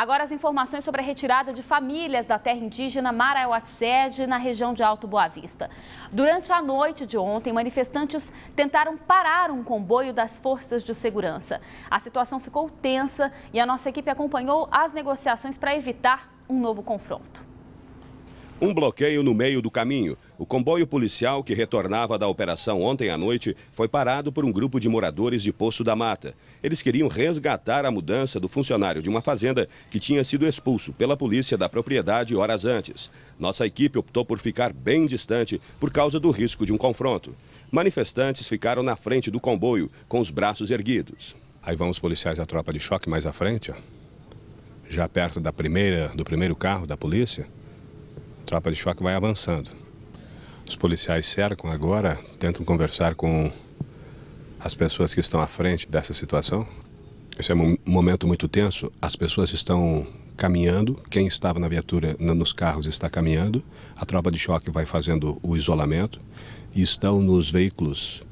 Agora as informações sobre a retirada de famílias da terra indígena Maraiuatsede, na região de Alto Boa Vista. Durante a noite de ontem, manifestantes tentaram parar um comboio das forças de segurança. A situação ficou tensa e a nossa equipe acompanhou as negociações para evitar um novo confronto. Um bloqueio no meio do caminho. O comboio policial que retornava da operação ontem à noite foi parado por um grupo de moradores de Poço da Mata. Eles queriam resgatar a mudança do funcionário de uma fazenda que tinha sido expulso pela polícia da propriedade horas antes. Nossa equipe optou por ficar bem distante por causa do risco de um confronto. Manifestantes ficaram na frente do comboio, com os braços erguidos. Aí vão os policiais da tropa de choque mais à frente, ó. já perto da primeira, do primeiro carro da polícia tropa de choque vai avançando. Os policiais cercam agora, tentam conversar com as pessoas que estão à frente dessa situação. Esse é um momento muito tenso. As pessoas estão caminhando, quem estava na viatura, nos carros, está caminhando. A tropa de choque vai fazendo o isolamento e estão nos veículos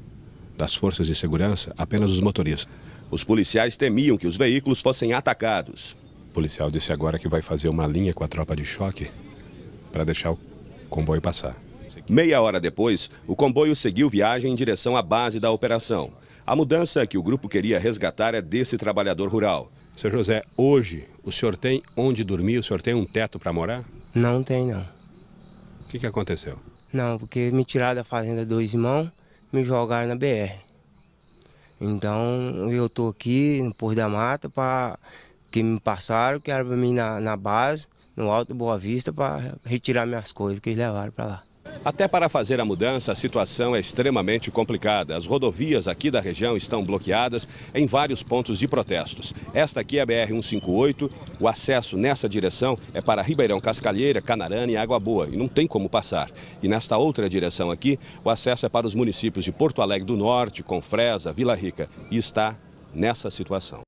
das forças de segurança apenas os motoristas. Os policiais temiam que os veículos fossem atacados. O policial disse agora que vai fazer uma linha com a tropa de choque para deixar o comboio passar. Meia hora depois, o comboio seguiu viagem em direção à base da operação. A mudança que o grupo queria resgatar é desse trabalhador rural. Seu José, hoje o senhor tem onde dormir? O senhor tem um teto para morar? Não tem, não. O que, que aconteceu? Não, porque me tiraram da fazenda dois irmãos, me jogaram na BR. Então eu tô aqui no Porto da Mata para que me passaram, que era para mim na, na base, no Alto Boa Vista, para retirar minhas coisas que eles levaram para lá. Até para fazer a mudança, a situação é extremamente complicada. As rodovias aqui da região estão bloqueadas em vários pontos de protestos. Esta aqui é a BR-158. O acesso nessa direção é para Ribeirão Cascalheira, Canarana e Água Boa. E não tem como passar. E nesta outra direção aqui, o acesso é para os municípios de Porto Alegre do Norte, Confresa, Vila Rica. E está nessa situação.